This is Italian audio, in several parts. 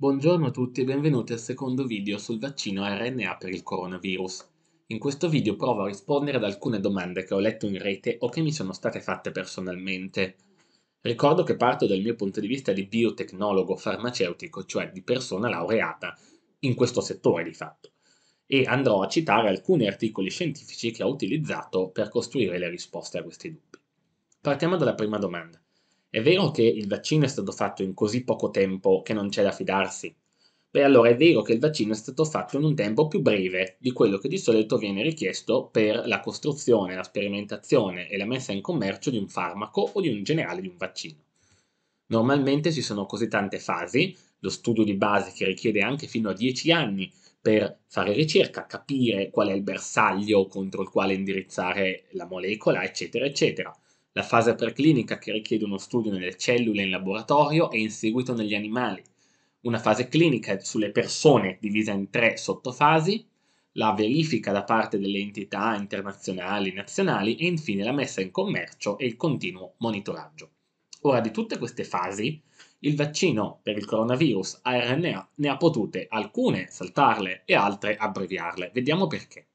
Buongiorno a tutti e benvenuti al secondo video sul vaccino RNA per il coronavirus. In questo video provo a rispondere ad alcune domande che ho letto in rete o che mi sono state fatte personalmente. Ricordo che parto dal mio punto di vista di biotecnologo farmaceutico, cioè di persona laureata in questo settore di fatto, e andrò a citare alcuni articoli scientifici che ho utilizzato per costruire le risposte a questi dubbi. Partiamo dalla prima domanda. È vero che il vaccino è stato fatto in così poco tempo che non c'è da fidarsi. Beh, allora è vero che il vaccino è stato fatto in un tempo più breve di quello che di solito viene richiesto per la costruzione, la sperimentazione e la messa in commercio di un farmaco o di un generale di un vaccino. Normalmente ci sono così tante fasi, lo studio di base che richiede anche fino a 10 anni per fare ricerca, capire qual è il bersaglio contro il quale indirizzare la molecola, eccetera, eccetera la fase preclinica che richiede uno studio nelle cellule in laboratorio e in seguito negli animali, una fase clinica sulle persone divisa in tre sottofasi, la verifica da parte delle entità internazionali e nazionali e infine la messa in commercio e il continuo monitoraggio. Ora, di tutte queste fasi, il vaccino per il coronavirus ARNA ne ha potute alcune saltarle e altre abbreviarle. Vediamo perché.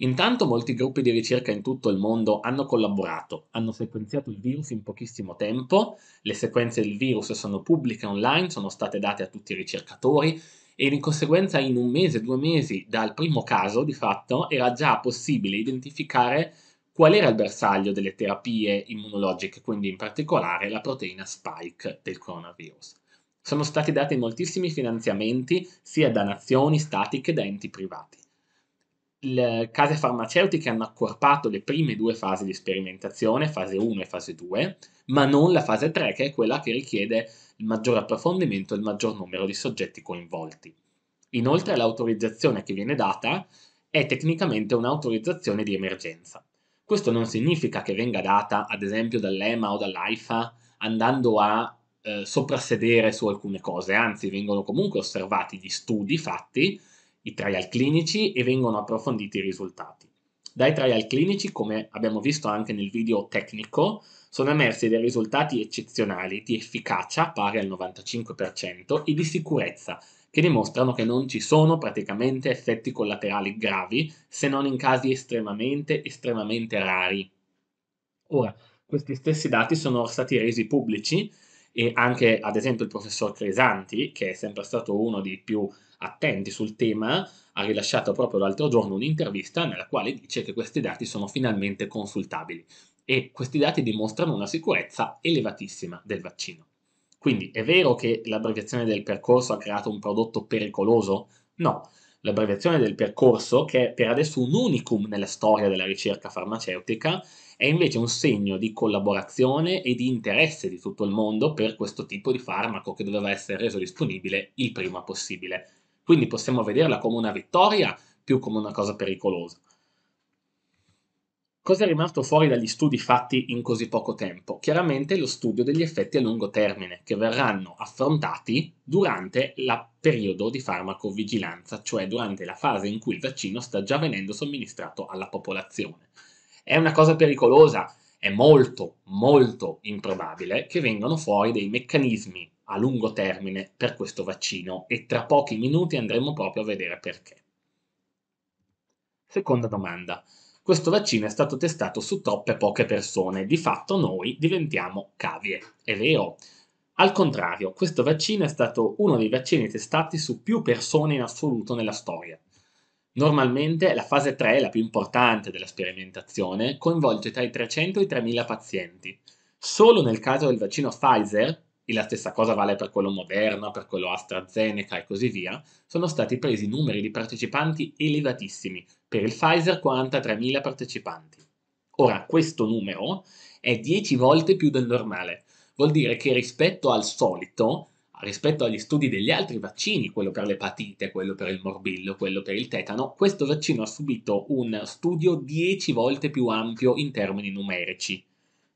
Intanto molti gruppi di ricerca in tutto il mondo hanno collaborato, hanno sequenziato il virus in pochissimo tempo, le sequenze del virus sono pubbliche online, sono state date a tutti i ricercatori e di conseguenza in un mese, due mesi dal primo caso di fatto era già possibile identificare qual era il bersaglio delle terapie immunologiche, quindi in particolare la proteina spike del coronavirus. Sono stati dati moltissimi finanziamenti sia da nazioni, stati che da enti privati le case farmaceutiche hanno accorpato le prime due fasi di sperimentazione, fase 1 e fase 2, ma non la fase 3, che è quella che richiede il maggior approfondimento e il maggior numero di soggetti coinvolti. Inoltre l'autorizzazione che viene data è tecnicamente un'autorizzazione di emergenza. Questo non significa che venga data, ad esempio, dall'EMA o dall'AIFA andando a eh, soprassedere su alcune cose, anzi vengono comunque osservati gli studi fatti i trial clinici e vengono approfonditi i risultati. Dai trial clinici, come abbiamo visto anche nel video tecnico, sono emersi dei risultati eccezionali di efficacia pari al 95% e di sicurezza che dimostrano che non ci sono praticamente effetti collaterali gravi se non in casi estremamente estremamente rari. Ora, questi stessi dati sono stati resi pubblici e anche ad esempio il professor Cresanti, che è sempre stato uno dei più attenti sul tema ha rilasciato proprio l'altro giorno un'intervista nella quale dice che questi dati sono finalmente consultabili e questi dati dimostrano una sicurezza elevatissima del vaccino. Quindi è vero che l'abbreviazione del percorso ha creato un prodotto pericoloso? No, l'abbreviazione del percorso, che è per adesso un unicum nella storia della ricerca farmaceutica, è invece un segno di collaborazione e di interesse di tutto il mondo per questo tipo di farmaco che doveva essere reso disponibile il prima possibile. Quindi possiamo vederla come una vittoria più come una cosa pericolosa. Cosa è rimasto fuori dagli studi fatti in così poco tempo? Chiaramente lo studio degli effetti a lungo termine, che verranno affrontati durante il periodo di farmacovigilanza, cioè durante la fase in cui il vaccino sta già venendo somministrato alla popolazione. È una cosa pericolosa, è molto, molto improbabile che vengano fuori dei meccanismi a lungo termine per questo vaccino e tra pochi minuti andremo proprio a vedere perché. Seconda domanda. Questo vaccino è stato testato su troppe poche persone, di fatto noi diventiamo cavie, è vero? Al contrario, questo vaccino è stato uno dei vaccini testati su più persone in assoluto nella storia. Normalmente la fase 3, la più importante della sperimentazione, coinvolge tra i 300 e i 3000 pazienti. Solo nel caso del vaccino Pfizer, e la stessa cosa vale per quello Moderna, per quello AstraZeneca e così via, sono stati presi numeri di partecipanti elevatissimi, per il Pfizer 43.000 partecipanti. Ora, questo numero è 10 volte più del normale, vuol dire che rispetto al solito, rispetto agli studi degli altri vaccini, quello per l'epatite, quello per il morbillo, quello per il tetano, questo vaccino ha subito un studio 10 volte più ampio in termini numerici.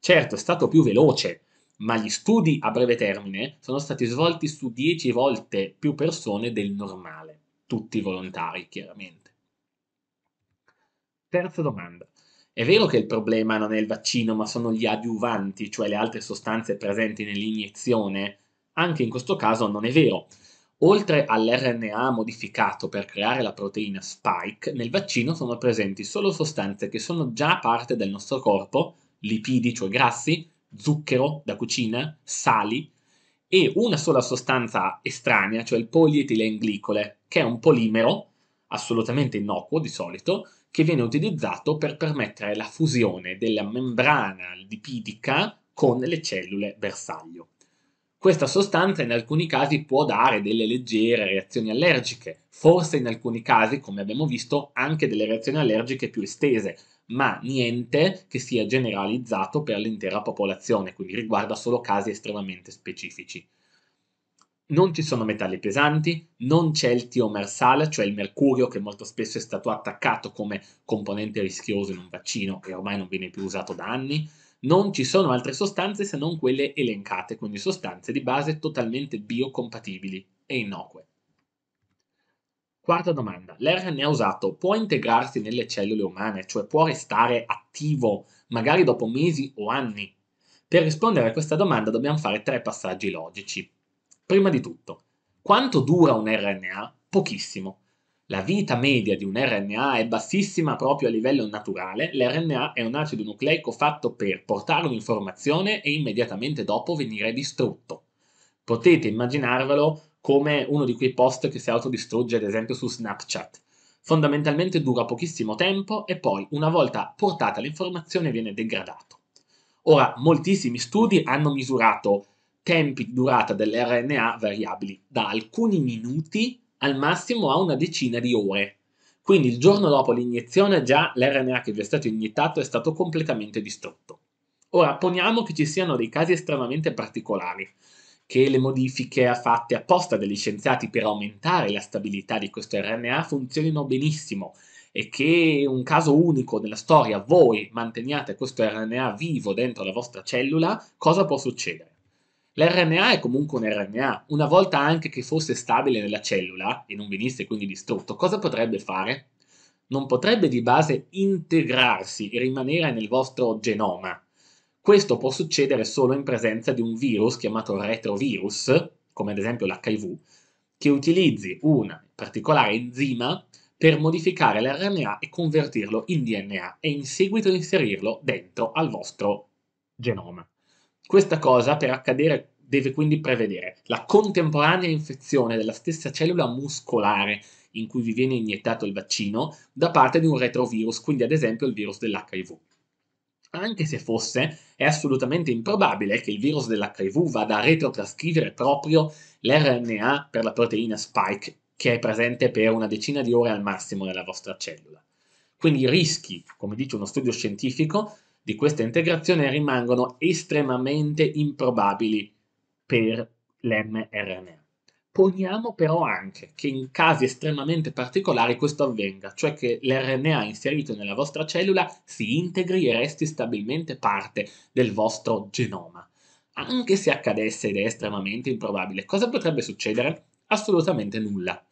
Certo, è stato più veloce, ma gli studi a breve termine sono stati svolti su 10 volte più persone del normale, tutti volontari chiaramente. Terza domanda. È vero che il problema non è il vaccino, ma sono gli adiuvanti, cioè le altre sostanze presenti nell'iniezione? Anche in questo caso non è vero. Oltre all'RNA modificato per creare la proteina spike, nel vaccino sono presenti solo sostanze che sono già parte del nostro corpo, lipidi, cioè grassi, zucchero da cucina, sali e una sola sostanza estranea, cioè il polietilenglicole, che è un polimero assolutamente innocuo di solito, che viene utilizzato per permettere la fusione della membrana lipidica con le cellule bersaglio. Questa sostanza in alcuni casi può dare delle leggere reazioni allergiche, forse in alcuni casi, come abbiamo visto, anche delle reazioni allergiche più estese, ma niente che sia generalizzato per l'intera popolazione, quindi riguarda solo casi estremamente specifici. Non ci sono metalli pesanti, non c'è il tiomersal, cioè il mercurio che molto spesso è stato attaccato come componente rischioso in un vaccino che ormai non viene più usato da anni, non ci sono altre sostanze se non quelle elencate, quindi sostanze di base totalmente biocompatibili e innocue. Quarta domanda, l'RNA usato può integrarsi nelle cellule umane, cioè può restare attivo magari dopo mesi o anni? Per rispondere a questa domanda dobbiamo fare tre passaggi logici. Prima di tutto, quanto dura un RNA? Pochissimo. La vita media di un RNA è bassissima proprio a livello naturale, l'RNA è un acido nucleico fatto per portare un'informazione e immediatamente dopo venire distrutto. Potete immaginarvelo come uno di quei post che si autodistrugge ad esempio su Snapchat. Fondamentalmente dura pochissimo tempo e poi una volta portata l'informazione viene degradato. Ora, moltissimi studi hanno misurato tempi di durata dell'RNA variabili da alcuni minuti al massimo a una decina di ore. Quindi il giorno dopo l'iniezione già l'RNA che vi è stato iniettato è stato completamente distrutto. Ora poniamo che ci siano dei casi estremamente particolari, che le modifiche fatte apposta dagli scienziati per aumentare la stabilità di questo RNA funzionino benissimo e che un caso unico nella storia voi manteniate questo RNA vivo dentro la vostra cellula, cosa può succedere? L'RNA è comunque un RNA, una volta anche che fosse stabile nella cellula e non venisse quindi distrutto, cosa potrebbe fare? Non potrebbe di base integrarsi e rimanere nel vostro genoma, questo può succedere solo in presenza di un virus chiamato retrovirus, come ad esempio l'HIV, che utilizzi una particolare enzima per modificare l'RNA e convertirlo in DNA e in seguito inserirlo dentro al vostro genoma. Questa cosa per accadere deve quindi prevedere la contemporanea infezione della stessa cellula muscolare in cui vi viene iniettato il vaccino da parte di un retrovirus, quindi ad esempio il virus dell'HIV. Anche se fosse, è assolutamente improbabile che il virus dell'HIV vada a retrotrascrivere proprio l'RNA per la proteina spike che è presente per una decina di ore al massimo nella vostra cellula. Quindi i rischi, come dice uno studio scientifico, di questa integrazione rimangono estremamente improbabili per l'mRNA. Supponiamo però anche che in casi estremamente particolari questo avvenga, cioè che l'RNA inserito nella vostra cellula si integri e resti stabilmente parte del vostro genoma. Anche se accadesse ed è estremamente improbabile, cosa potrebbe succedere? Assolutamente nulla.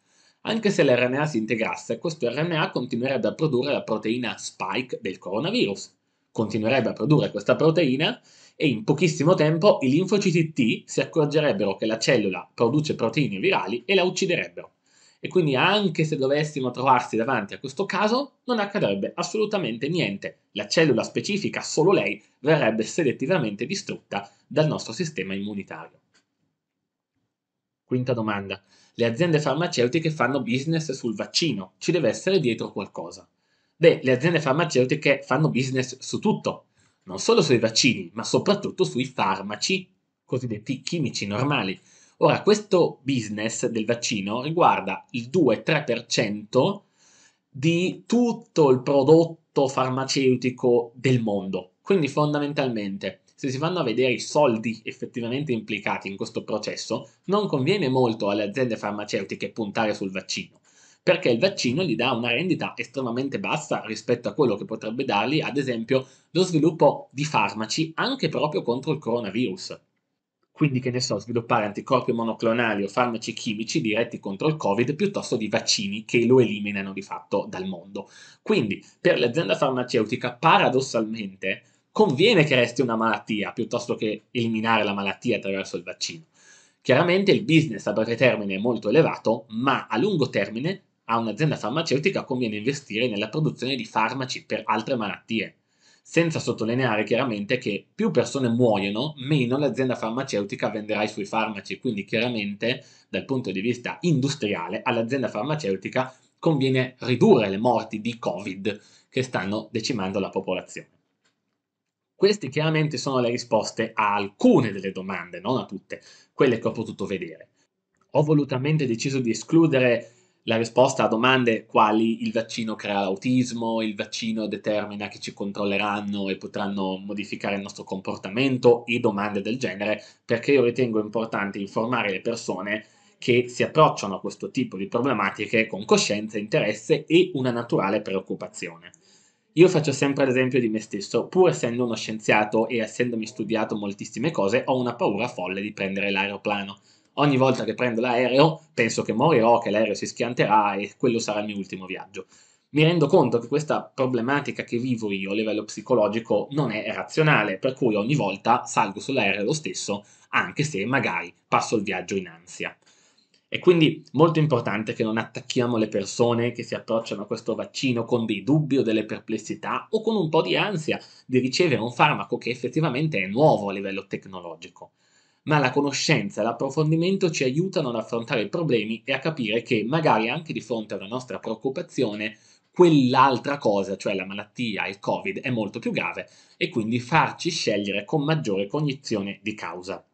Anche se l'RNA si integrasse, questo RNA continuerebbe a produrre la proteina spike del coronavirus. Continuerebbe a produrre questa proteina e in pochissimo tempo i linfociti T si accorgerebbero che la cellula produce proteine virali e la ucciderebbero. E quindi anche se dovessimo trovarsi davanti a questo caso, non accadrebbe assolutamente niente. La cellula specifica, solo lei, verrebbe selettivamente distrutta dal nostro sistema immunitario. Quinta domanda. Le aziende farmaceutiche fanno business sul vaccino, ci deve essere dietro qualcosa. Beh, le aziende farmaceutiche fanno business su tutto, non solo sui vaccini, ma soprattutto sui farmaci cosiddetti chimici normali. Ora, questo business del vaccino riguarda il 2-3% di tutto il prodotto farmaceutico del mondo. Quindi fondamentalmente, se si vanno a vedere i soldi effettivamente implicati in questo processo, non conviene molto alle aziende farmaceutiche puntare sul vaccino perché il vaccino gli dà una rendita estremamente bassa rispetto a quello che potrebbe dargli, ad esempio, lo sviluppo di farmaci anche proprio contro il coronavirus. Quindi, che ne so, sviluppare anticorpi monoclonali o farmaci chimici diretti contro il Covid piuttosto di vaccini che lo eliminano di fatto dal mondo. Quindi, per l'azienda farmaceutica, paradossalmente, conviene che resti una malattia piuttosto che eliminare la malattia attraverso il vaccino. Chiaramente il business a breve termine è molto elevato, ma a lungo termine a un'azienda farmaceutica conviene investire nella produzione di farmaci per altre malattie, senza sottolineare chiaramente che più persone muoiono, meno l'azienda farmaceutica venderà i suoi farmaci, quindi chiaramente dal punto di vista industriale all'azienda farmaceutica conviene ridurre le morti di Covid che stanno decimando la popolazione. Queste chiaramente sono le risposte a alcune delle domande, non a tutte, quelle che ho potuto vedere. Ho volutamente deciso di escludere la risposta a domande quali il vaccino crea l'autismo, il vaccino determina che ci controlleranno e potranno modificare il nostro comportamento e domande del genere, perché io ritengo importante informare le persone che si approcciano a questo tipo di problematiche con coscienza, interesse e una naturale preoccupazione. Io faccio sempre l'esempio di me stesso, pur essendo uno scienziato e essendomi studiato moltissime cose, ho una paura folle di prendere l'aeroplano ogni volta che prendo l'aereo penso che morirò, che l'aereo si schianterà e quello sarà il mio ultimo viaggio. Mi rendo conto che questa problematica che vivo io a livello psicologico non è razionale, per cui ogni volta salgo sull'aereo lo stesso, anche se magari passo il viaggio in ansia. È quindi molto importante che non attacchiamo le persone che si approcciano a questo vaccino con dei dubbi o delle perplessità o con un po' di ansia di ricevere un farmaco che effettivamente è nuovo a livello tecnologico ma la conoscenza e l'approfondimento ci aiutano ad affrontare i problemi e a capire che magari anche di fronte a una nostra preoccupazione quell'altra cosa, cioè la malattia, il Covid, è molto più grave e quindi farci scegliere con maggiore cognizione di causa.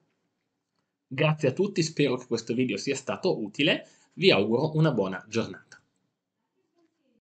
Grazie a tutti, spero che questo video sia stato utile, vi auguro una buona giornata.